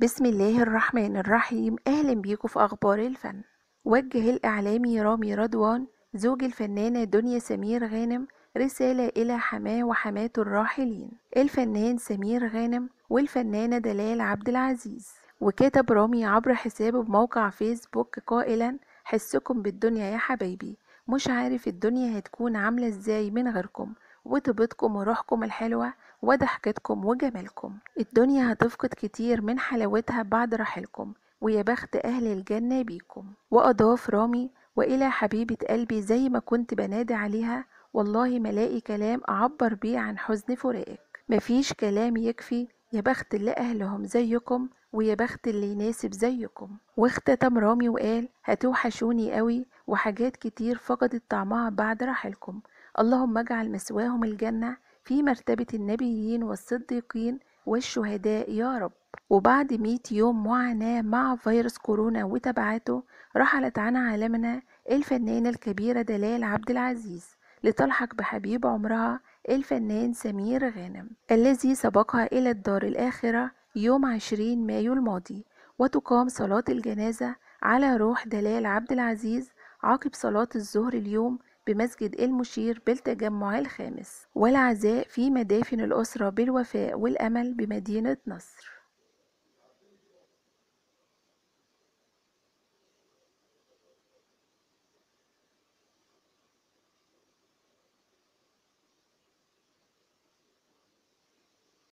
بسم الله الرحمن الرحيم أهلا بيكم في أخبار الفن وجه الإعلامي رامي رضوان زوج الفنانة دنيا سمير غانم رسالة إلى حماه وحماته الراحلين الفنان سمير غانم والفنانة دلال عبد العزيز وكتب رامي عبر حسابه بموقع فيسبوك قائلا حسكم بالدنيا يا حبايبي مش عارف الدنيا هتكون عاملة ازاي من غيركم وطيبتكم وروحكم الحلوة وضحكتكم وجمالكم الدنيا هتفقد كتير من حلاوتها بعد رحيلكم ويا بخت أهل الجنة بيكم وأضاف رامي وإلى حبيبة قلبي زي ما كنت بنادي عليها والله ما الاقي كلام أعبر بيه عن حزن فراقك مفيش كلام يكفي يا بخت اللي أهلهم زيكم ويا بخت اللي يناسب زيكم واختتم رامي وقال هتوحشوني قوي وحاجات كتير فقدت طعمها بعد رحلكم اللهم اجعل مثواهم الجنة في مرتبة النبيين والصديقين والشهداء يا رب وبعد 100 يوم معاناة مع فيروس كورونا وتبعاته رحلت عن عالمنا الفنانة الكبيرة دلال عبد العزيز لتلحق بحبيب عمرها الفنان سمير غانم الذي سبقها إلى الدار الآخرة يوم 20 مايو الماضي وتقام صلاة الجنازة على روح دلال عبد العزيز عقب صلاة الظهر اليوم بمسجد المشير بالتجمع الخامس والعزاء في مدافن الأسرة بالوفاء والأمل بمدينة نصر